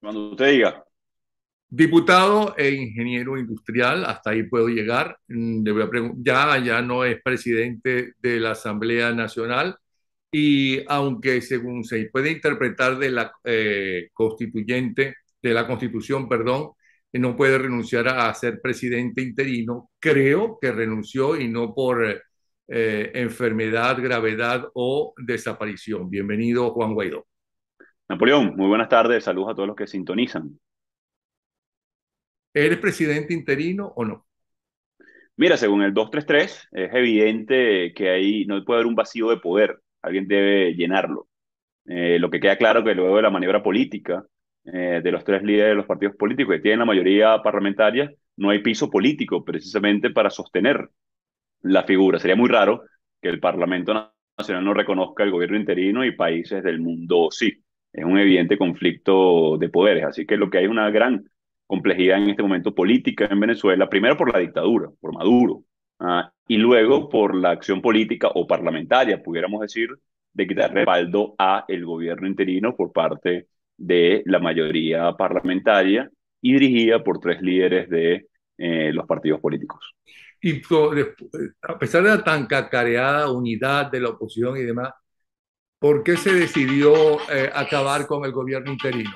Cuando usted diga. Diputado e ingeniero industrial, hasta ahí puedo llegar. Mm, ya, ya no es presidente de la Asamblea Nacional y aunque según se puede interpretar de la eh, constituyente, de la constitución, perdón, no puede renunciar a, ser presidente interino, creo que renunció y no por eh, enfermedad, gravedad o desaparición. Bienvenido, Juan Guaidó. Napoleón, muy buenas tardes, saludos a todos los que sintonizan. ¿Eres presidente interino o no? Mira, según el 233, es evidente que ahí no puede haber un vacío de poder, alguien debe llenarlo. Eh, lo que queda claro que luego de la maniobra política eh, de los tres líderes de los partidos políticos que tienen la mayoría parlamentaria, no hay piso político precisamente para sostener la figura. Sería muy raro que el Parlamento Nacional no reconozca el gobierno interino y países del mundo sí es un evidente conflicto de poderes. Así que lo que hay es una gran complejidad en este momento política en Venezuela, primero por la dictadura, por Maduro, ah, y luego por la acción política o parlamentaria, pudiéramos decir, de quitar respaldo a el gobierno interino por parte de la mayoría parlamentaria y dirigida por tres líderes de eh, los partidos políticos. Y a pesar de la tan cacareada unidad de la oposición y demás, ¿Por qué se decidió eh, acabar con el gobierno interino?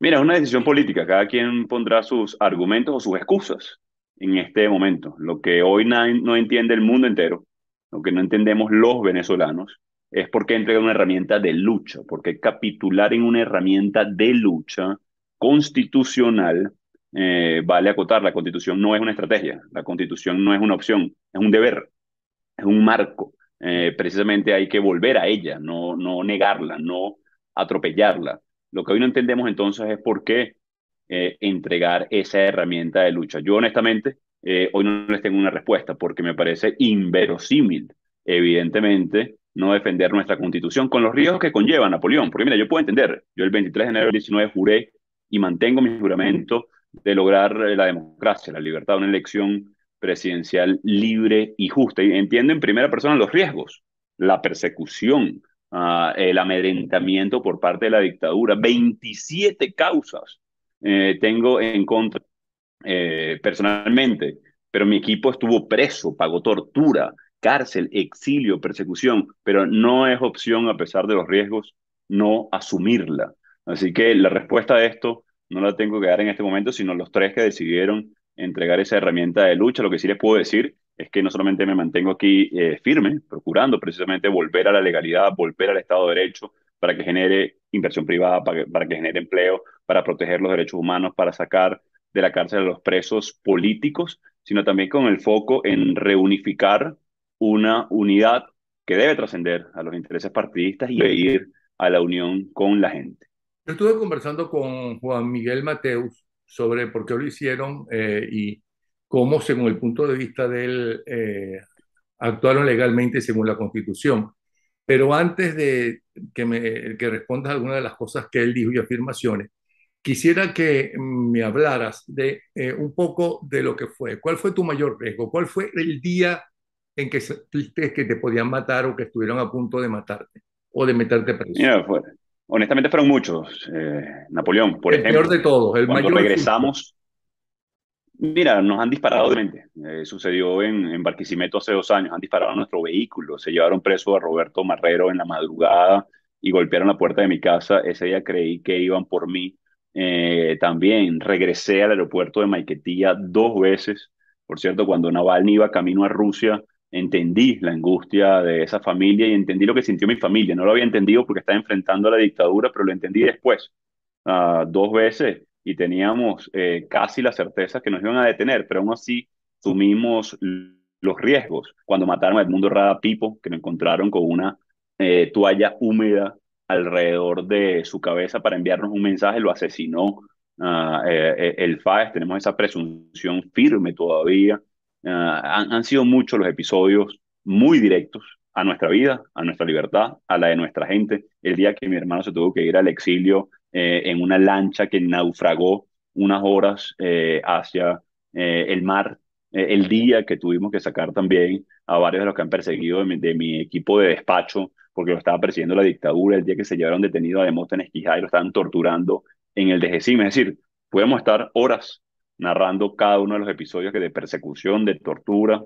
Mira, es una decisión política. Cada quien pondrá sus argumentos o sus excusas en este momento. Lo que hoy no entiende el mundo entero, lo que no entendemos los venezolanos, es por qué entregar una herramienta de lucha, porque capitular en una herramienta de lucha constitucional. Eh, vale acotar, la constitución no es una estrategia, la constitución no es una opción, es un deber, es un marco, eh, precisamente hay que volver a ella, no, no negarla, no atropellarla. Lo que hoy no entendemos entonces es por qué eh, entregar esa herramienta de lucha. Yo honestamente eh, hoy no les tengo una respuesta porque me parece inverosímil, evidentemente, no defender nuestra constitución con los riesgos que conlleva Napoleón. Porque mira, yo puedo entender, yo el 23 de enero del 19 juré y mantengo mi juramento de lograr la democracia, la libertad, una elección presidencial libre y justa. Y entiendo en primera persona los riesgos, la persecución, ah, el amedrentamiento por parte de la dictadura. 27 causas eh, tengo en contra eh, personalmente, pero mi equipo estuvo preso, pagó tortura, cárcel, exilio, persecución, pero no es opción a pesar de los riesgos no asumirla. Así que la respuesta a esto no la tengo que dar en este momento, sino los tres que decidieron entregar esa herramienta de lucha. Lo que sí les puedo decir es que no solamente me mantengo aquí eh, firme, procurando precisamente volver a la legalidad, volver al Estado de Derecho, para que genere inversión privada, para para que genere empleo, para proteger los derechos humanos, para sacar de la cárcel a los presos políticos, sino también con el foco en reunificar una unidad que debe trascender a los intereses partidistas y ir a la unión con la gente. Yo estuve conversando con Juan Miguel Mateus, sobre por qué lo hicieron eh, y cómo, según el punto de vista de él, eh, actuaron legalmente según la Constitución. Pero antes de que, me, que respondas alguna de las cosas que él dijo y afirmaciones, quisiera que me hablaras de eh, un poco de lo que fue. ¿Cuál fue tu mayor riesgo? ¿Cuál fue el día en que sentiste que te podían matar o que estuvieron a punto de matarte o de meterte preso? Ya fue, Honestamente fueron muchos. Eh, Napoleón, por el ejemplo. peor de todos, el cuando regresamos, mira, nos han disparado, de eh, sucedió en, en, Barquisimeto hace dos años, han disparado nuestro vehículo, se llevaron preso a Roberto Marrero en la madrugada y golpearon la puerta de mi casa. Ese día creí que iban por mí. Eh, también regresé al aeropuerto de Maiquetía dos veces. Por cierto, cuando Navalny iba camino a Rusia, entendí la angustia de esa familia y entendí lo que sintió mi familia. No lo había entendido porque estaba enfrentando a la dictadura, pero lo entendí después, ah, dos veces, y teníamos eh, casi la certeza que nos iban a detener, pero aún así sumimos los riesgos. Cuando mataron a Edmundo Rada Pipo, que lo encontraron con una eh, toalla húmeda alrededor de su cabeza para enviarnos un mensaje, lo asesinó ah, eh, el FAES, tenemos esa presunción firme todavía Ah, han, sido muchos los episodios muy directos a nuestra vida, a nuestra libertad, a la de nuestra gente. El día que mi hermano se tuvo que ir al exilio eh, en una lancha que naufragó unas horas eh, hacia eh, el mar, el día que tuvimos que sacar también a varios de los que han perseguido de mi, equipo de despacho, porque lo estaba persiguiendo la dictadura, el día que se llevaron detenido a Demóstenes Quijá y lo estaban torturando en el DGCIM. Es decir, podemos estar horas narrando cada uno de los episodios que de persecución, de tortura,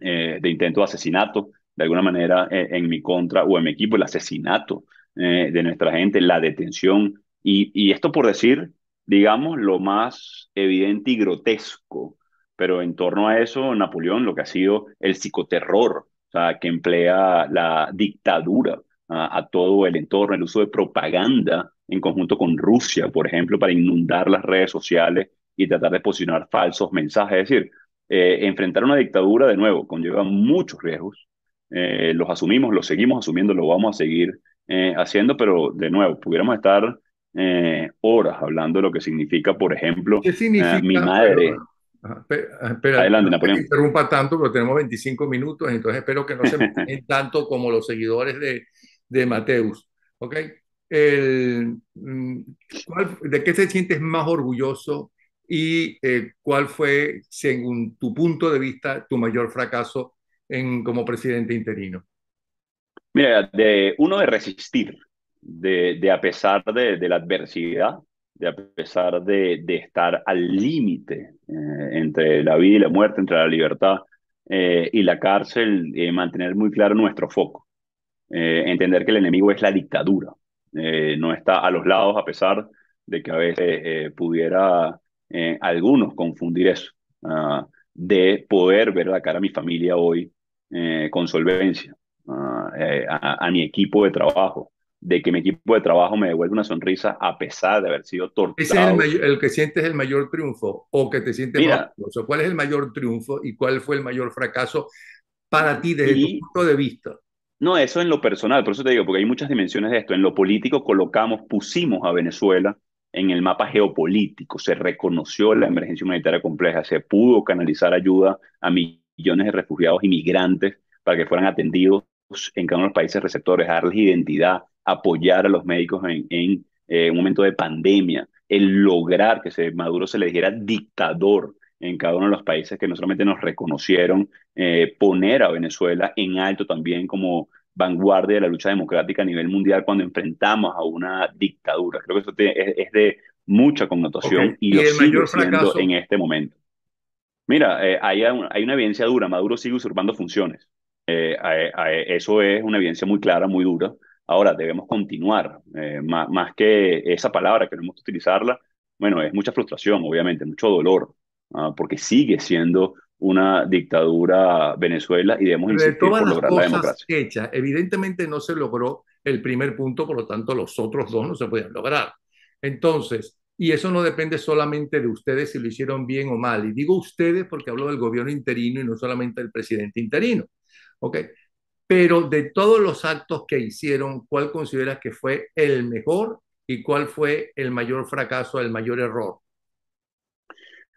eh, de intento de asesinato, de alguna manera eh, en mi contra o en mi equipo, el asesinato eh, de nuestra gente, la detención. Y, y, esto por decir, digamos, lo más evidente y grotesco, pero en torno a eso, Napoleón, lo que ha sido el psicoterror, o sea, que emplea la dictadura a todo el entorno, el uso de propaganda en conjunto con Rusia, por ejemplo, para inundar las redes sociales y tratar de posicionar falsos mensajes. Es decir, eh, enfrentar una dictadura de nuevo conlleva muchos riesgos. Eh, los asumimos, los seguimos asumiendo, lo vamos a seguir eh, haciendo, pero de nuevo, pudiéramos estar horas hablando de lo que significa, por ejemplo, mi madre. espera, no interrumpa tanto, pero tenemos 25 minutos, entonces espero que no se me tanto como los seguidores de, de Mateus. ¿ok? El, mm, ¿De qué se sientes más orgulloso y eh, cuál fue, según tu punto de vista, tu mayor fracaso en, como presidente interino. Mira, de, uno de resistir, de, a pesar de, la adversidad, de a pesar de, estar al límite eh, entre la vida y la muerte, entre la libertad eh, y la cárcel, mantener muy claro nuestro foco. entender que el enemigo es la dictadura, no está a los lados a pesar de que a veces pudiera eh, algunos confundir eso, ah, de poder ver la cara a mi familia hoy eh, con solvencia, ah, eh, a, mi equipo de trabajo, de que mi equipo de trabajo me devuelve una sonrisa a pesar de haber sido torturado. es el, que sientes el mayor triunfo o que te sientes Mira, más ¿Cuál es el mayor triunfo y cuál fue el mayor fracaso para ti desde el tu punto de vista? No, eso en lo personal, por eso te digo, porque hay muchas dimensiones de esto. En lo político colocamos, pusimos a Venezuela en el mapa geopolítico, se reconoció la emergencia humanitaria compleja, se pudo canalizar ayuda a millones de refugiados y migrantes para que fueran atendidos en cada uno de los países receptores, darles identidad, apoyar a los médicos en, eh, un momento de pandemia, el lograr que se, Maduro se le dijera dictador en cada uno de los países que no solamente nos reconocieron, eh, poner a Venezuela en alto también como vanguardia de la lucha democrática a nivel mundial cuando enfrentamos a una dictadura. Creo que eso es, de mucha connotación y, lo sigue mayor en este momento. Mira, eh, hay, una, hay una evidencia dura, Maduro sigue usurpando funciones. Eh, eso es una evidencia muy clara, muy dura. Ahora, debemos continuar, eh, más, que esa palabra, queremos utilizarla, bueno, es mucha frustración, obviamente, mucho dolor, porque sigue siendo una dictadura Venezuela y debemos insistir de todas por la democracia. evidentemente no se logró el primer punto, por lo tanto los otros dos no se podían lograr. Entonces, y eso no depende solamente de ustedes si lo hicieron bien o mal. Y digo ustedes porque hablo del gobierno interino y no solamente del presidente interino. ¿Ok? Pero de todos los actos que hicieron, ¿cuál considera que fue el mejor y cuál fue el mayor fracaso, el mayor error?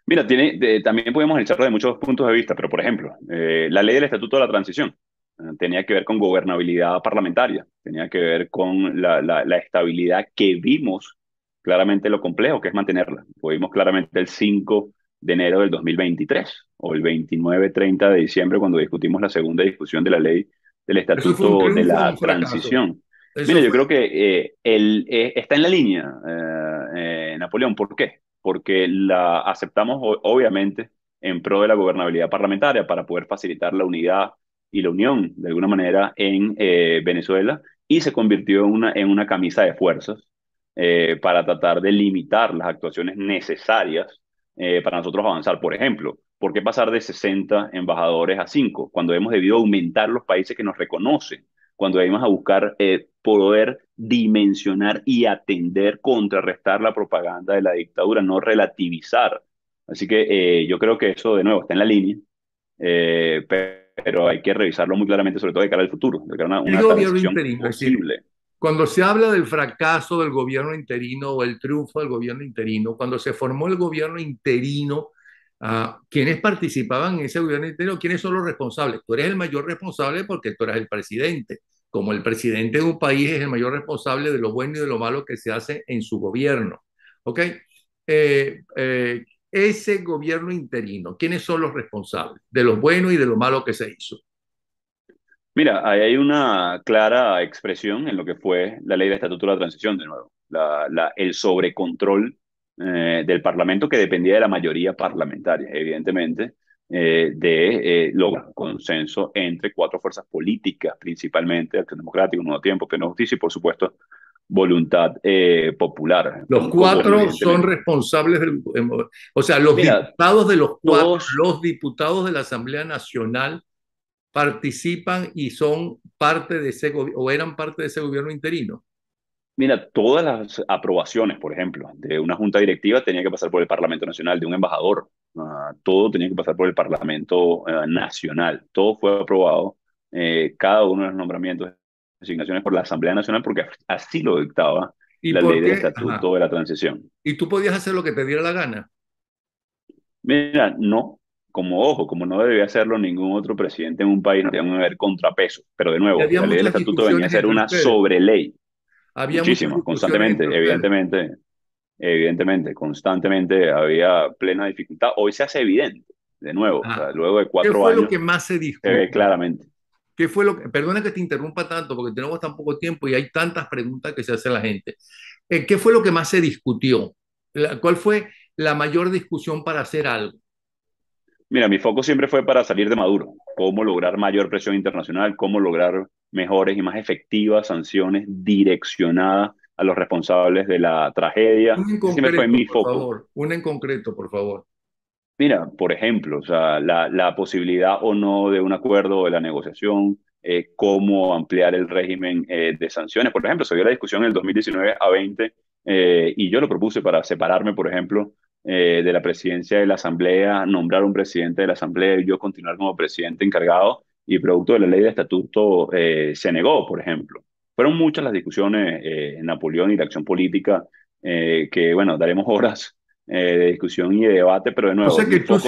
Mira, tiene, también podemos echarlo de muchos puntos de vista, pero por ejemplo, eh, la ley del Estatuto de la Transición eh, tenía que ver con gobernabilidad parlamentaria, tenía que ver con la, estabilidad que vimos claramente lo complejo que es mantenerla. Lo vimos claramente el 5 de enero del 2023 o el 29-30 de diciembre cuando discutimos la segunda discusión de la ley del Estatuto de la Transición. Mira, yo creo que eh, el, está en la línea, Napoleón. ¿Por qué? porque la aceptamos obviamente en pro de la gobernabilidad parlamentaria para poder facilitar la unidad y la unión de alguna manera en eh, Venezuela y se convirtió en una, en una camisa de fuerzas eh, para tratar de limitar las actuaciones necesarias eh, para nosotros avanzar. Por ejemplo, ¿por qué pasar de 60 embajadores a 5 cuando hemos debido aumentar los países que nos reconocen cuando vamos a buscar eh, poder dimensionar y atender, contrarrestar la propaganda de la dictadura, no relativizar. Así que eh, yo creo que eso, de nuevo, está en la línea, eh, pero hay que revisarlo muy claramente, sobre todo de cara al futuro, de cara a una, una Cuando se habla del fracaso del gobierno interino o el triunfo del gobierno interino, cuando se formó el gobierno interino, ¿Quiénes quienes participaban en ese gobierno interino, quiénes son los responsables. Tú eres el mayor responsable porque tú eres el presidente. Como el presidente de un país es el mayor responsable de lo bueno y de lo malo que se hace en su gobierno. ¿Ok? Eh, eh, ese gobierno interino, ¿quiénes son los responsables de lo bueno y de lo malo que se hizo? Mira, hay una clara expresión en lo que fue la ley de estatuto de la transición, de nuevo, la, el sobrecontrol eh, del Parlamento que dependía de la mayoría parlamentaria, evidentemente, eh, de eh, lograr consenso entre cuatro fuerzas políticas, principalmente Acción Democrática, Nuevo Tiempo, no Justicia y, por supuesto, Voluntad eh, Popular. Los cuatro son responsables, em, o sea, los diputados de los cuatro, los diputados de la Asamblea Nacional participan y son parte de ese o eran parte de ese gobierno interino. Mira, todas las aprobaciones, por ejemplo, de una junta directiva tenía que pasar por el Parlamento Nacional, de un embajador, ah, todo tenía que pasar por el Parlamento eh, Nacional, todo fue aprobado, eh, cada uno de los nombramientos, designaciones por la Asamblea Nacional, porque así lo dictaba la ley del estatuto de la transición. ¿Y tú podías hacer lo que te diera la gana? Mira, no, como ojo, como no debía hacerlo ningún otro presidente en un país, no que haber contrapeso, pero de nuevo, la ley del estatuto venía a ser una sobre ley había Muchísimo, constantemente, evidentemente, evidentemente, constantemente había plena dificultad. Hoy se hace evidente, de nuevo, ah, luego de cuatro años. ¿qué fue lo que más se discutió? claramente. ¿Qué fue lo que, perdona que te interrumpa tanto porque tenemos tan poco tiempo y hay tantas preguntas que se hace la gente. Eh, ¿Qué fue lo que más se discutió? ¿Cuál fue la mayor discusión para hacer algo? Mira, mi foco siempre fue para salir de Maduro, cómo lograr mayor presión internacional, cómo lograr mejores y más efectivas sanciones direccionadas a los responsables de la tragedia. un en concreto, fue mi por favor. un en concreto, por favor. Mira, por ejemplo, o sea, la, la, posibilidad o no de un acuerdo o de la negociación, eh, cómo ampliar el régimen eh, de sanciones. Por ejemplo, se dio la discusión en el 2019 a 20 eh, y yo lo propuse para separarme, por ejemplo, de la presidencia de la Asamblea, nombrar un presidente de la Asamblea y yo continuar como presidente encargado y producto de la ley de estatuto eh, se negó, por ejemplo. Fueron muchas las discusiones eh, en Napoleón y la acción política, eh, que bueno, daremos horas de discusión y de debate, pero de nuevo. O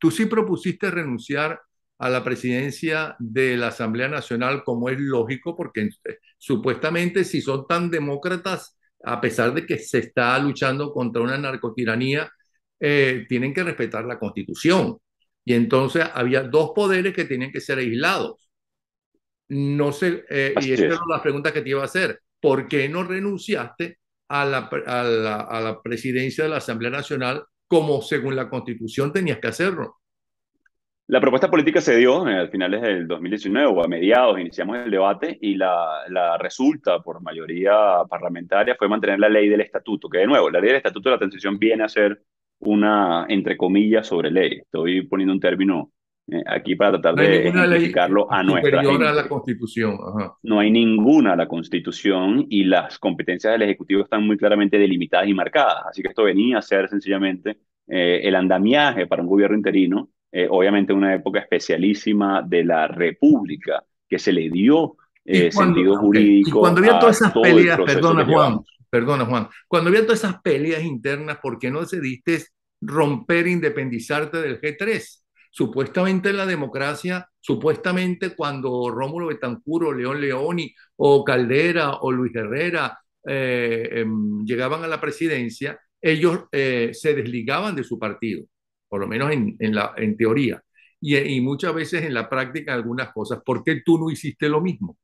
tú sí, propusiste, renunciar a la presidencia de la Asamblea Nacional, como es lógico, porque supuestamente si son tan demócratas, a pesar de que se está luchando contra una narcotiranía, tienen que respetar la constitución. Y entonces había dos poderes que tenían que ser aislados. No sé, eh, y esa era la pregunta que te iba a hacer. ¿Por qué no renunciaste a la, presidencia de la Asamblea Nacional como según la Constitución tenías que hacerlo? La propuesta política se dio eh, a finales del 2019 o a mediados, iniciamos el debate y la, la, resulta por mayoría parlamentaria fue mantener la ley del estatuto, que de nuevo, la ley del estatuto de la transición viene a ser una, entre comillas, sobre ley. Estoy poniendo un término eh, aquí para tratar de explicarlo a nuestra la Constitución. No hay ninguna la Constitución y las competencias del Ejecutivo están muy claramente delimitadas y marcadas. Así que esto venía a ser sencillamente eh, el andamiaje para un gobierno interino, eh, obviamente una época especialísima de la República que se le dio sentido jurídico. cuando había todas esas peleas, perdona Juan, perdona Juan, cuando había todas esas peleas internas, ¿por qué no decidiste romper, e independizarte del G3? Supuestamente la democracia, supuestamente cuando Rómulo Betancuro, León Leoni o Caldera o Luis Herrera eh, em, llegaban a la presidencia, ellos eh, se desligaban de su partido, por lo menos en, teoría, y, y muchas veces en la práctica algunas cosas. ¿Por qué tú no hiciste lo mismo?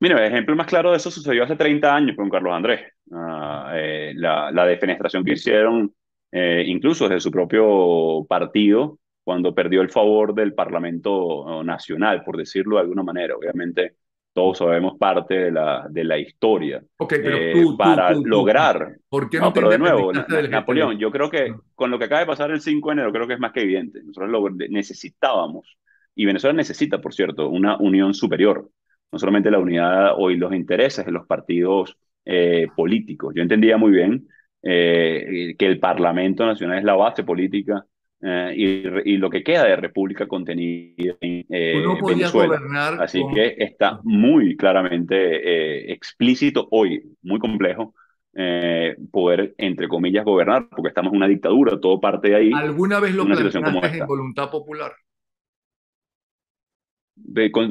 Mira, el ejemplo más claro de eso sucedió hace 30 años con Carlos Andrés. Ah, eh, la, defenestración que hicieron, eh, incluso desde su propio partido, cuando perdió el favor del Parlamento Nacional, por decirlo de alguna manera. Obviamente, todos sabemos parte de la, de la historia. Ok, pero eh, tú, para lograr. ¿Por qué no, pero de nuevo, Napoleón, yo creo que con lo que acaba de pasar el 5 de enero, creo que es más que evidente. Nosotros lo necesitábamos, y Venezuela necesita, por cierto, una unión superior no solamente la unidad o los intereses de los partidos eh, políticos. Yo entendía muy bien eh, que el Parlamento Nacional es la base política eh, y, lo que queda de República contenida en Venezuela. Así que está muy claramente explícito hoy, muy complejo, poder, entre comillas, gobernar, porque estamos en una dictadura, todo parte de ahí. ¿Alguna vez lo planteaste en voluntad popular?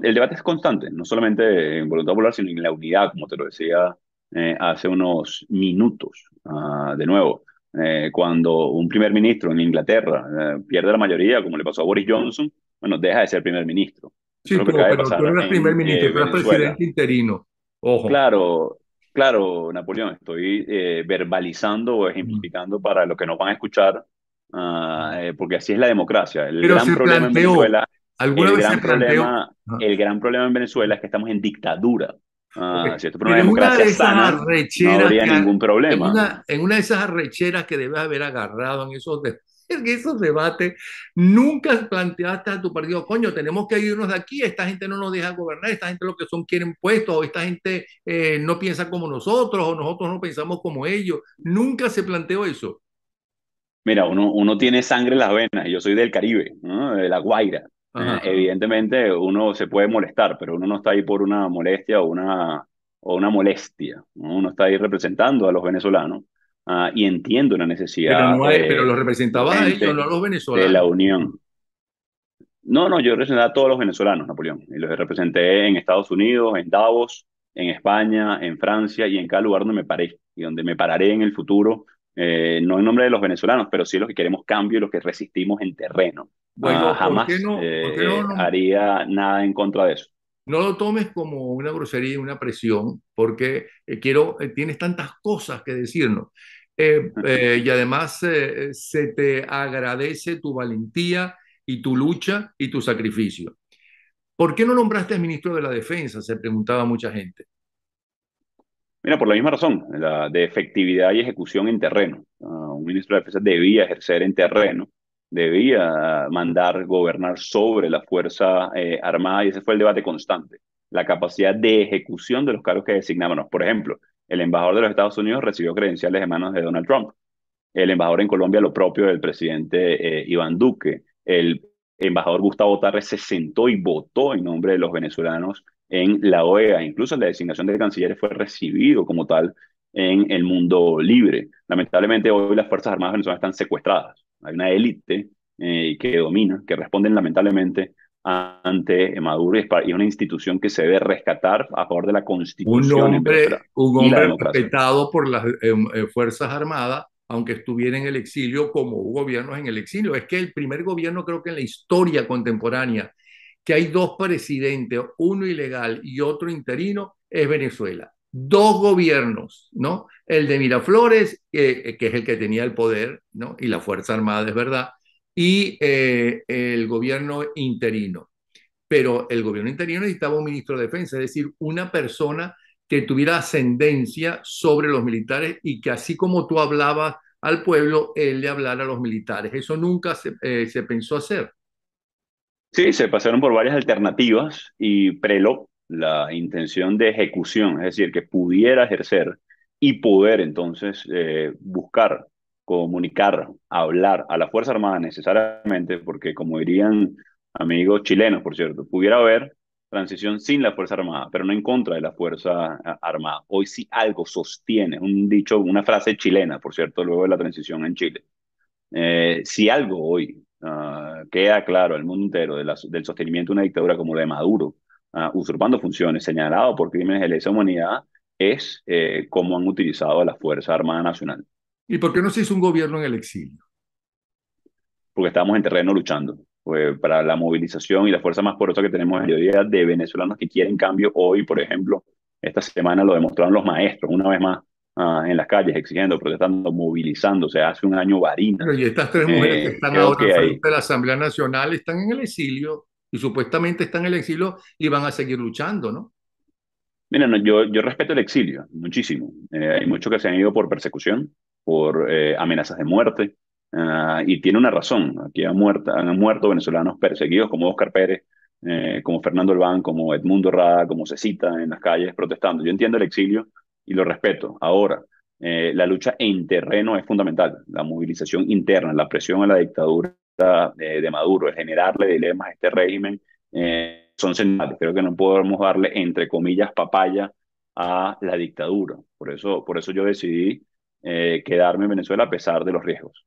el debate es constante, no solamente en voluntad popular, sino en la unidad, como te lo decía eh, hace unos minutos, ah, de nuevo. Eh, cuando un primer ministro en Inglaterra eh, pierde la mayoría, como le pasó a Boris Johnson, bueno, deja de ser primer ministro. Sí, pero, no es primer ministro, presidente interino. Claro, claro, Napoleón, estoy verbalizando o ejemplificando para los que no van a escuchar, ah, porque así es la democracia. El pero gran se problema planteó, ¿Alguna el vez gran se problema, ah. El gran problema en Venezuela es que estamos en dictadura. Ah, en una de sana, no que, ningún problema. En una, de esas arrecheras que debes haber agarrado en esos, esos debates, nunca planteaste a tu partido, coño, tenemos que irnos de aquí, esta gente no nos deja gobernar, esta gente lo que son quieren puestos, o esta gente eh, no piensa como nosotros, o nosotros no pensamos como ellos. Nunca se planteó eso. Mira, uno, uno tiene sangre en las venas, yo soy del Caribe, de La Guaira. Evidentemente uno se puede molestar, pero uno no está ahí por una molestia o una, o una molestia. Uno está ahí representando a los venezolanos ah, y entiendo una necesidad. Pero, no pero lo representaba a ellos, a los venezolanos. De la unión. No, no, yo representaba a todos los venezolanos, Napoleón. Y los representé en Estados Unidos, en Davos, en España, en Francia y en cada lugar donde me paré y donde me pararé en el futuro eh, no en nombre de los venezolanos, pero sí los que queremos cambio y los que resistimos en terreno. Bueno, ah, jamás eh, no, haría nada en contra de eso. No lo tomes como una grosería, y una presión, porque eh, quiero, tienes tantas cosas que decirnos. y además se te agradece tu valentía y tu lucha y tu sacrificio. ¿Por qué no nombraste al ministro de la Defensa? Se preguntaba mucha gente por la misma razón, la de efectividad y ejecución en terreno. Ah, un ministro de Defensa debía ejercer en terreno, debía mandar gobernar sobre la Fuerza eh, Armada y ese fue el debate constante. La capacidad de ejecución de los cargos que designábamos. Por ejemplo, el embajador de los Estados Unidos recibió credenciales de manos de Donald Trump. El embajador en Colombia lo propio del presidente eh, Iván Duque. El embajador Gustavo Tarres se sentó y votó en nombre de los venezolanos en la OEA. Incluso la designación de cancilleres fue recibido como tal en el mundo libre. Lamentablemente hoy las Fuerzas Armadas venezolanas están secuestradas. Hay una élite eh, que domina, que responden lamentablemente ante Maduro y es una institución que se debe rescatar a favor de la constitución. Un hombre, respetado por las eh, eh, Fuerzas Armadas, aunque estuviera en el exilio, como hubo gobiernos en el exilio. Es que el primer gobierno creo que en la historia contemporánea que hay dos presidentes, uno ilegal y otro interino, es Venezuela. Dos gobiernos, ¿no? El de Miraflores, que es el que tenía el poder, ¿no? Y la Fuerza Armada, es verdad, y eh, el gobierno interino. Pero el gobierno interino necesitaba un ministro de defensa, es decir, una persona que tuviera ascendencia sobre los militares y que así como tú hablabas al pueblo, él le hablara a los militares. Eso nunca se, eh, se pensó hacer. Sí, se pasaron por varias alternativas y preló la intención de ejecución, es decir, que pudiera ejercer y poder entonces eh, buscar, comunicar, hablar a la Fuerza Armada necesariamente, porque como dirían amigos chilenos, por cierto, pudiera haber transición sin la Fuerza Armada, pero no en contra de la Fuerza eh, Armada. Hoy si algo sostiene, un dicho, una frase chilena, por cierto, luego de la transición en Chile. Eh, si algo hoy Ah, queda claro al mundo entero de del sostenimiento de una dictadura como la de Maduro, ah, usurpando funciones, señalado por crímenes de lesa humanidad, es eh, cómo han utilizado a la Fuerza Armada Nacional. ¿Y por qué no se hizo un gobierno en el exilio? Porque estábamos en terreno luchando. Pues, para la movilización y la fuerza más poderosa que tenemos en la mayoría de venezolanos que quieren cambio hoy, por ejemplo, esta semana lo demostraron los maestros, una vez más, Ah, en las calles exigiendo, protestando, movilizándose. Hace un año Varina. Pero y estas tres mujeres eh, que están ahora frente la Asamblea Nacional están en el exilio y supuestamente están en el exilio y van a seguir luchando, ¿no? Mira, yo, yo respeto el exilio muchísimo. Eh, hay muchos que se han ido por persecución, por eh, amenazas de muerte, ah, y tiene una razón. Aquí han muerto, han muerto venezolanos perseguidos como Oscar Pérez, como Fernando Albán, como Edmundo Rada, como Cecita en las calles protestando. Yo entiendo el exilio, y lo respeto. Ahora, eh, la lucha en terreno es fundamental, la movilización interna, la presión a la dictadura eh, de, Maduro, generarle dilemas a este régimen, eh, son señales. Creo que no podemos darle, entre comillas, papaya a la dictadura. Por eso, por eso yo decidí quedarme en Venezuela a pesar de los riesgos.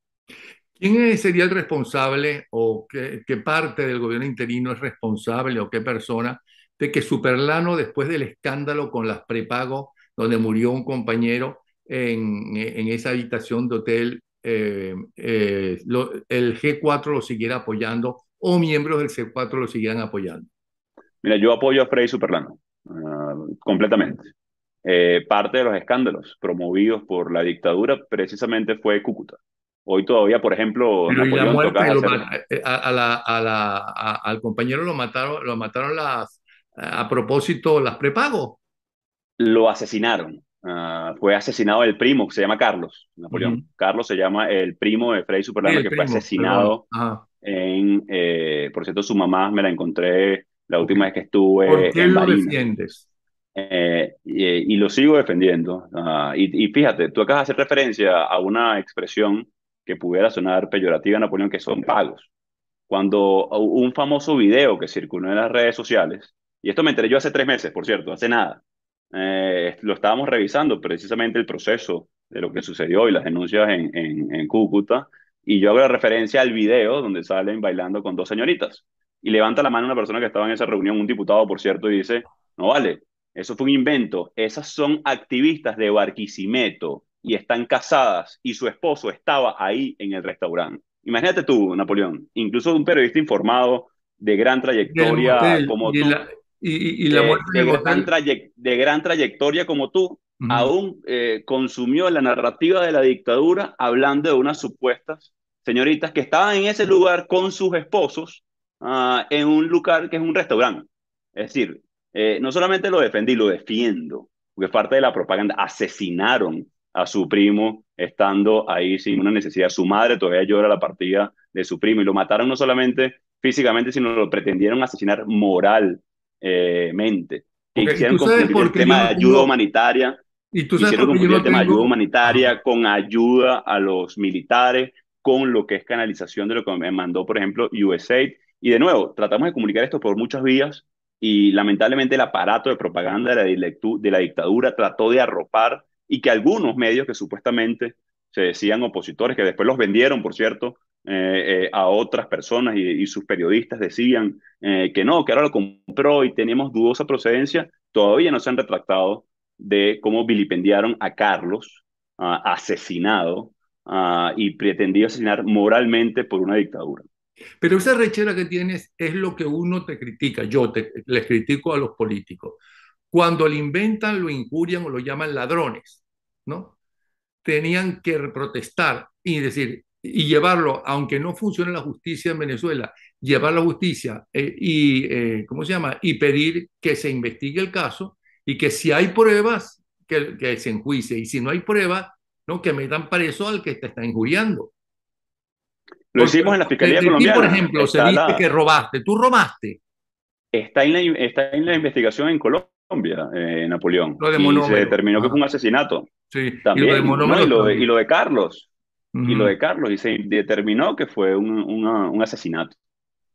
¿Quién sería el responsable o qué, qué parte del gobierno interino es responsable o qué persona de que Superlano, después del escándalo con las prepagos, donde murió un compañero en, en esa habitación de hotel, eh, eh, el G4 lo siguiera apoyando o miembros del C4 lo siguieran apoyando? Mira, yo apoyo a Freddy Superlano, ah, completamente. Eh, parte de los escándalos promovidos por la dictadura precisamente fue Cúcuta. Hoy todavía, por ejemplo, la muerte, al compañero lo mataron, lo mataron las, a propósito las prepago lo asesinaron. Ah, fue asesinado el primo, que se llama Carlos, Napoleón. Carlos se llama el primo de Freddy Superlano, que fue asesinado en, eh, por cierto, su mamá me la encontré la última vez que estuve. en lo defiendes? Eh, y, lo sigo defendiendo. Ah, y, fíjate, tú acabas de hacer referencia a una expresión que pudiera sonar peyorativa Napoleón, que son pagos. Cuando un famoso video que circuló en las redes sociales, y esto me enteré yo hace tres meses, por cierto, hace nada, eh, lo estábamos revisando precisamente el proceso de lo que sucedió y las denuncias en, Cúcuta, y yo hago la referencia al video donde salen bailando con dos señoritas. Y levanta la mano una persona que estaba en esa reunión, un diputado, por cierto, y dice, no vale, eso fue un invento, esas son activistas de Barquisimeto y están casadas y su esposo estaba ahí en el restaurante. Imagínate tú, Napoleón, incluso un periodista informado de gran trayectoria como tú. Y, la muerte de, gran de, gran trayectoria como tú, aún eh, consumió la narrativa de la dictadura hablando de unas supuestas señoritas que estaban en ese lugar con sus esposos ah, en un lugar que es un restaurante. Es decir, eh, no solamente lo defendí, lo defiendo, porque es parte de la propaganda. Asesinaron a su primo estando ahí sin una necesidad. Su madre todavía llora la partida de su primo y lo mataron no solamente físicamente, sino lo pretendieron asesinar moral eh, mente. el tema de ayuda humanitaria. ¿Y tú el tema de ayuda humanitaria con ayuda a los militares, con lo que es canalización de lo que mandó, por ejemplo, USAID. Y de nuevo, tratamos de comunicar esto por muchas vías y lamentablemente el aparato de propaganda de la dictadura trató de arropar y que algunos medios que supuestamente se decían opositores, que después los vendieron, por cierto, eh, eh, a otras personas y, sus periodistas decían eh, que no, que ahora lo compró y tenemos dudosa procedencia, todavía no se han retractado de cómo vilipendiaron a Carlos, asesinado y pretendido asesinar moralmente por una dictadura. Pero esa rechera que tienes es lo que uno te critica, yo les critico a los políticos. Cuando lo inventan, lo injurian o lo llaman ladrones, ¿no? Tenían que protestar y decir, y llevarlo, aunque no funcione la justicia en Venezuela, llevar la justicia eh, y, eh, ¿cómo se llama? Y pedir que se investigue el caso y que si hay pruebas, que, se enjuice Y si no hay pruebas, ¿no? que metan preso al que te está injuriando. Lo hicimos en la Fiscalía Colombiana. por ejemplo, se dice que robaste. ¿Tú robaste? Está en la, está en la investigación en Colombia, eh, Napoleón. Lo y se determinó que fue un ah. asesinato. Sí, También, y, lo de y lo de Carlos y lo de Carlos, y se determinó que fue un, asesinato.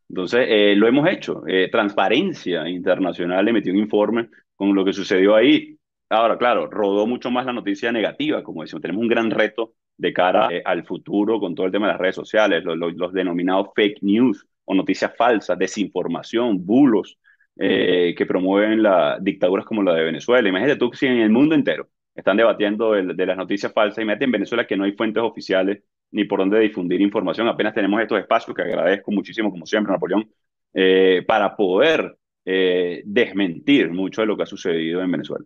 Entonces, eh, lo hemos hecho. Eh, Transparencia Internacional emitió un informe con lo que sucedió ahí. Ahora, claro, rodó mucho más la noticia negativa, como decimos, tenemos un gran reto de cara eh, al futuro con todo el tema de las redes sociales, los denominados fake news o noticias falsas, desinformación, bulos que promueven las dictaduras como la de Venezuela. Imagínate tú si en el mundo entero están debatiendo de, las noticias falsas. Y meten en Venezuela que no hay fuentes oficiales ni por dónde difundir información. Apenas tenemos estos espacios que agradezco muchísimo, como siempre, Napoleón, eh, para poder eh, desmentir mucho de lo que ha sucedido en Venezuela.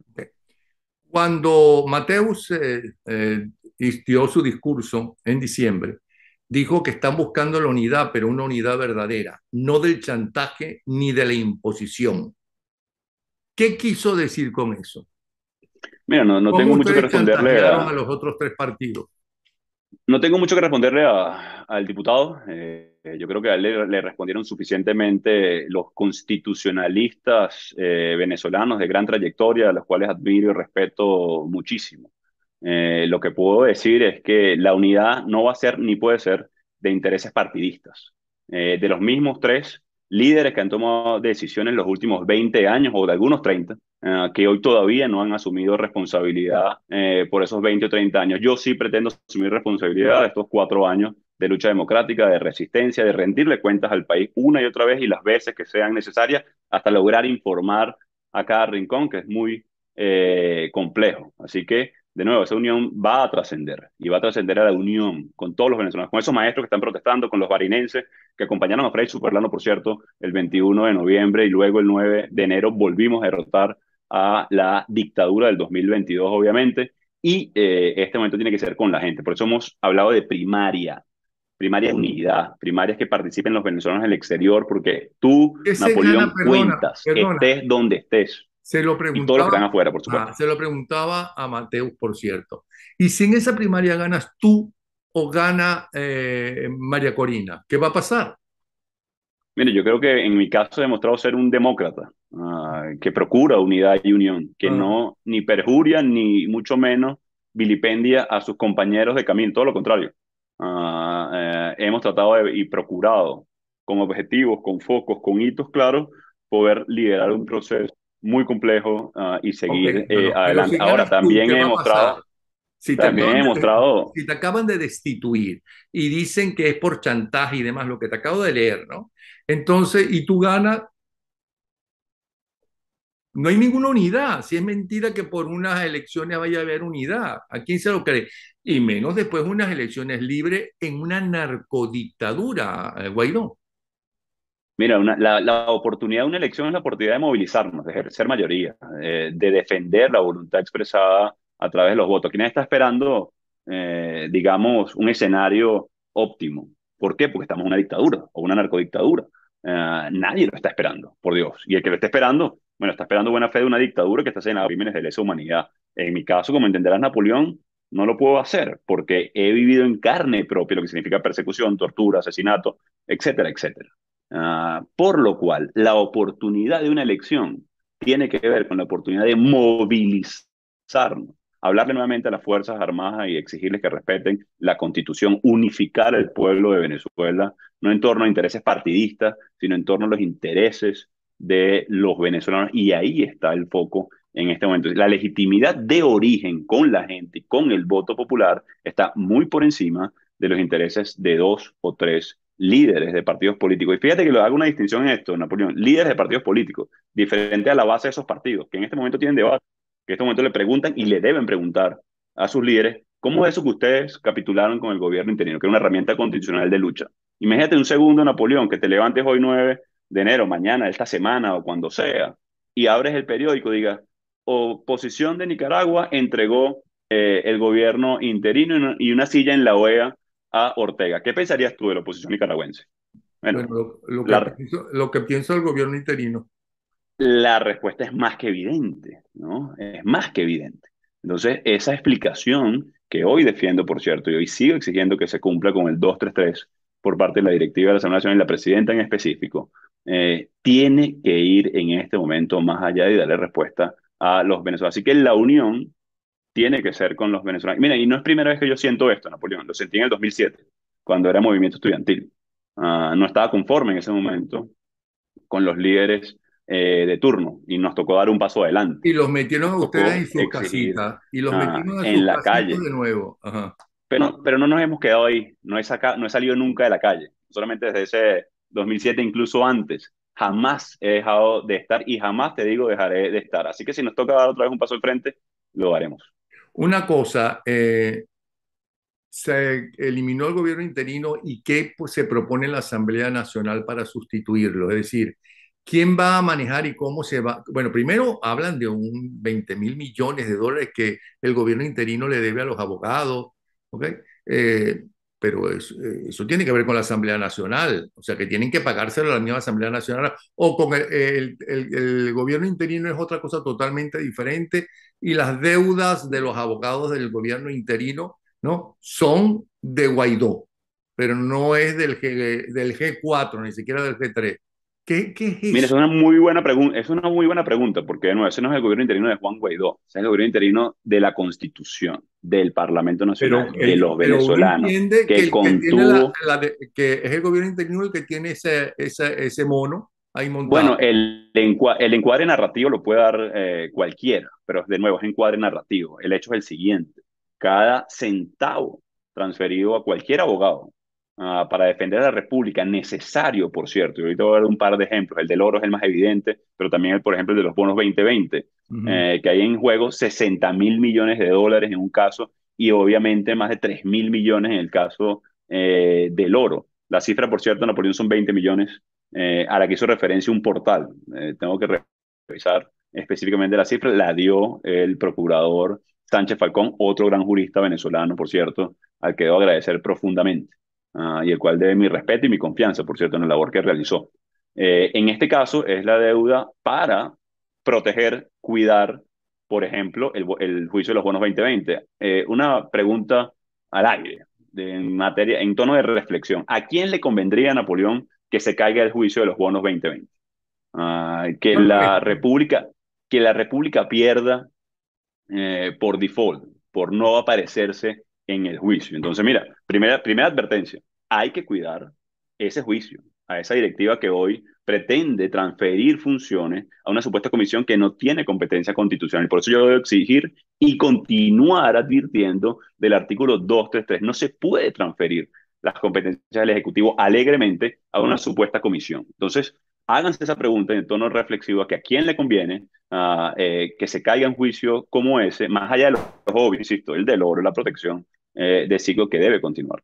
Cuando Mateus eh, eh su discurso en diciembre, dijo que están buscando la unidad, pero una unidad verdadera, no del chantaje ni de la imposición. ¿Qué quiso decir con eso? Mira, no, tengo mucho que responderle. A, los otros tres partidos? No tengo mucho que responderle al diputado. Eh, yo creo que a él le, respondieron suficientemente los constitucionalistas eh, venezolanos de gran trayectoria, a los cuales admiro y respeto muchísimo. Eh, lo que puedo decir es que la unidad no va a ser ni puede ser de intereses partidistas. de los mismos tres, líderes que han tomado decisiones en los últimos 20 años o de algunos 30, eh, que hoy todavía no han asumido responsabilidad eh, por esos 20 o 30 años. Yo sí pretendo asumir responsabilidad de estos cuatro años de lucha democrática, de resistencia, de rendirle cuentas al país una y otra vez y las veces que sean necesarias hasta lograr informar a cada rincón, que es muy eh, complejo. Así que de nuevo, esa unión va a trascender y va a trascender a la unión con todos los venezolanos, con esos maestros que están protestando, con los barinenses que acompañaron a Frei Superlano, por cierto, el 21 de noviembre y luego el 9 de enero volvimos a derrotar a la dictadura del 2022, obviamente, y eh, este momento tiene que ser con la gente. Por eso hemos hablado de primaria, primaria es unidad, primaria que participen los venezolanos en el exterior, porque tú, Napoleón, cuentas, estés donde estés. Se lo preguntaba, y todos los que están afuera, por supuesto. se lo preguntaba a Mateus, por cierto. Y si en esa primaria ganas tú o gana eh, María Corina, ¿qué va a pasar? Mire, yo creo que en mi caso he demostrado ser un demócrata, ah, que procura unidad y unión, que ah. no ni perjuria ni mucho menos vilipendia a sus compañeros de camino, todo lo contrario. Ah, eh, hemos tratado y procurado con objetivos, con focos, con hitos claros, poder liderar un proceso muy complejo ah, y seguir eh, adelante. Ahora, también he mostrado... Si También he mostrado... si te acaban de destituir y dicen que es por chantaje y demás, lo que te acabo de leer, ¿no? Entonces, y tú ganas, no hay ninguna unidad. Si es mentira que por unas elecciones vaya a haber unidad, ¿a quién se lo cree? Y menos después unas elecciones libres en una narcodictadura, eh, Guaidó. Mira, la, oportunidad de una elección es la oportunidad de movilizarnos, de ejercer mayoría, eh, de defender la voluntad expresada a través de los votos. ¿Quién está esperando, eh, digamos, un escenario óptimo? ¿Por qué? Porque estamos en una dictadura o una narcodictadura. Eh, nadie lo está esperando, por Dios. Y el que lo está esperando, bueno, está esperando buena fe de una dictadura que está haciendo crímenes de lesa humanidad. En mi caso, como entenderás, Napoleón, no lo puedo hacer porque he vivido en carne propia lo que significa persecución, tortura, asesinato, etcétera, etcétera. Ah, por lo cual, la oportunidad de una elección tiene que ver con la oportunidad de movilizarnos, hablarle nuevamente a las Fuerzas Armadas y exigirles que respeten la constitución, unificar al pueblo de Venezuela, no en torno a intereses partidistas, sino en torno a los intereses de los venezolanos. Y ahí está el foco en este momento. La legitimidad de origen con la gente con el voto popular está muy por encima de los intereses de dos o tres líderes de partidos políticos. Y fíjate que lo hago una distinción en esto, Napoleón, líderes de partidos políticos, diferente a la base de esos partidos, que en este momento tienen debate, que en este momento le preguntan y le deben preguntar a sus líderes, ¿cómo es eso que ustedes capitularon con el gobierno interino, que era una herramienta constitucional de lucha? Imagínate un segundo, Napoleón, que te levantes hoy 9 de enero, mañana, esta semana o cuando sea, y abres el periódico y digas, oposición de Nicaragua entregó eh, el gobierno interino y una silla en la OEA a Ortega. ¿Qué pensarías tú de la oposición nicaragüense? Bueno, lo, que pienso, gobierno interino. La respuesta es más que evidente, ¿no? Es más que evidente. Entonces, esa explicación que hoy defiendo, por cierto, y hoy sigo exigiendo que se cumpla con el 233 por parte de la directiva de la Asamblea Nacional y la presidenta en específico, eh, tiene que ir en este momento más allá y darle respuesta a los venezolanos. Así que la unión tiene que ser con los venezolanos. Mira, y no es primera vez que yo siento esto, Napoleón, lo sentí en el 2007, cuando era movimiento estudiantil. Ah, no estaba conforme en ese momento con los líderes eh, de turno y nos tocó dar un paso adelante. Y los metieron a ustedes en su casita. y los metimos ah, metieron a en la calle de nuevo. Pero, pero no nos hemos quedado ahí, no he, no he salido nunca de la calle, solamente desde ese 2007, incluso antes. Jamás he dejado de estar y jamás te digo dejaré de estar. Así que si nos toca dar otra vez un paso al frente, lo haremos. Una cosa, eh, se eliminó el gobierno interino y qué pues, se propone la Asamblea Nacional para sustituirlo. Es decir, ¿quién va a manejar y cómo se va? Bueno, primero hablan de un 20 mil millones de dólares que el gobierno interino le debe a los abogados, ¿ok? Eh, pero eh, eso, tiene que ver con la Asamblea Nacional, o sea que tienen que pagárselo a la misma Asamblea Nacional o con el gobierno interino es otra cosa totalmente diferente y las deudas de los abogados del gobierno interino, ¿no? Son de Guaidó, pero no es del, G, del G4, ni siquiera del G3. ¿Qué, qué es eso? es una, muy buena es una muy buena pregunta, porque de nuevo, ese no es el gobierno interino de Juan Guaidó, es el gobierno interino de la Constitución, del Parlamento Nacional, de los venezolanos, que, que, que, es el gobierno interino el que tiene ese, ese, ese mono, bueno, el, encuadre narrativo lo puede dar eh, cualquiera, pero de nuevo es encuadre narrativo. El hecho es el siguiente. Cada centavo transferido a cualquier abogado ah, para defender a la República, necesario, por cierto, y ahorita voy a dar un par de ejemplos, el del oro es el más evidente, pero también, el, por ejemplo, el de los bonos 2020, eh, que hay en juego 60 mil millones de dólares en un caso y obviamente más de 3 mil millones en el caso eh, del oro. La cifra, por cierto, Napoleón son 20 millones eh, a la que hizo referencia un portal. Eh, tengo que revisar específicamente la cifra, la dio el procurador Sánchez Falcón, otro gran jurista venezolano, por cierto, al que debo agradecer profundamente ah, y el cual debe mi respeto y mi confianza, por cierto, en la labor que realizó. Eh, en este caso es la deuda para proteger, cuidar, por ejemplo, el, juicio de los bonos 2020. una pregunta al aire, de, en, materia, en tono de reflexión. ¿A quién le convendría, Napoleón, que se caiga el juicio de los bonos 2020. Ah, que la República que la República pierda eh, por default, por no aparecerse en el juicio. Entonces, mira, primera, primera advertencia, hay que cuidar ese juicio, a esa directiva que hoy pretende transferir funciones a una supuesta comisión que no tiene competencia constitucional. Por eso yo debo exigir y continuar advirtiendo del artículo 233. No se puede transferir las competencias del Ejecutivo alegremente a una supuesta comisión. Entonces, háganse esa pregunta en tono reflexivo, a que a quién le conviene eh, que se caiga en juicio como ese, más allá de los, los insisto, el del oro, la protección eh, de ciclo que debe continuar.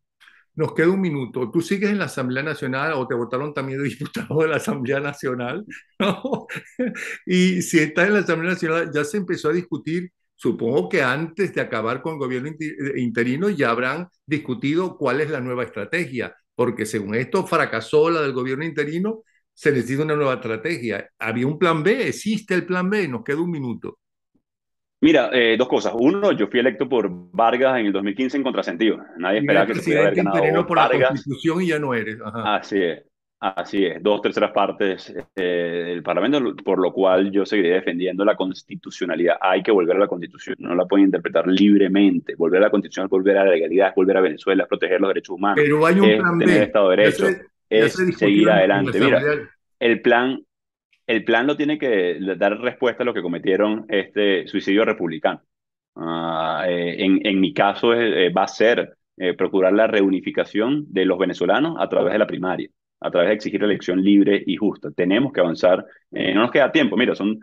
Nos queda un minuto. ¿Tú sigues en la Asamblea Nacional o te votaron también diputado de la Asamblea Nacional? y si estás en la Asamblea Nacional, ya se empezó a discutir Supongo que antes de acabar con el gobierno eh, interino ya habrán discutido cuál es la nueva estrategia, porque según esto fracasó la del gobierno interino, se necesita una nueva estrategia. Había un plan B, existe el plan B, nos queda un minuto. Mira, eh, dos cosas. Uno, yo fui electo por Vargas en el 2015 en contrasentido. Nadie esperaba que se pudiera haber ganado por la Constitución y ya no eres. Así es. Así es, dos terceras partes eh, del Parlamento, por lo cual yo seguiré defendiendo la constitucionalidad. Hay que volver a la constitución, no la pueden interpretar libremente. Volver a la constitución es volver a la legalidad, es volver a Venezuela, es proteger los derechos humanos. Pero hay plan tener Estado de Derecho, es seguir adelante. el plan, el plan lo tiene que dar respuesta a lo que cometieron este suicidio republicano. Ah, eh, en, en, mi caso eh, va a ser procurar la reunificación de los venezolanos a través de la primaria a través de exigir elección libre y justa. Tenemos que avanzar, eh, no nos queda tiempo, mira, son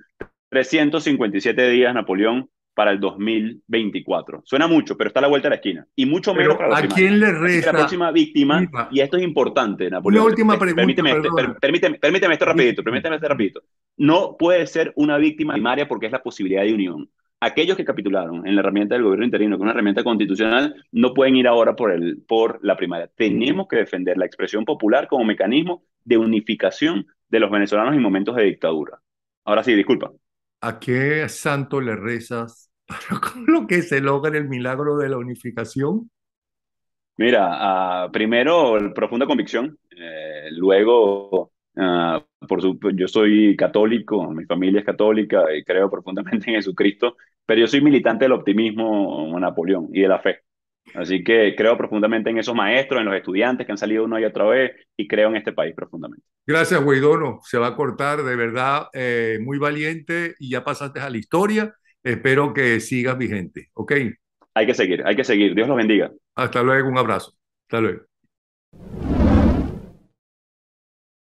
357 días, Napoleón, para el 2024. Suena mucho, pero está a la vuelta de la esquina. Y mucho menos para la próxima. quién le La próxima víctima, y esto es importante, Napoleón. Permíteme, este, permíteme, permíteme esto rapidito, permíteme esto rapidito. No puede ser una víctima primaria porque es la posibilidad de unión aquellos que capitularon en la herramienta del gobierno interino, que es una herramienta constitucional, no pueden ir ahora por, el, por la primaria. Tenemos que defender la expresión popular como mecanismo de unificación de los venezolanos en momentos de dictadura. Ahora sí, disculpa. ¿A qué santo le rezas para con lo que se logra el milagro de la unificación? Mira, ah, primero, profunda convicción, eh, luego Ah, por yo soy católico, mi familia es católica y creo profundamente en Jesucristo, pero yo soy militante del optimismo, Napoleón, y de la fe. Así que creo profundamente en esos maestros, en los estudiantes que han salido una y otra vez, y creo en este país profundamente. Gracias, Guaidono. Se va a cortar, de verdad, eh, muy valiente y ya pasaste a la historia. Espero que sigas vigente, ¿ok? Hay que seguir, hay que seguir. Dios los bendiga. Hasta luego, un abrazo. Hasta luego.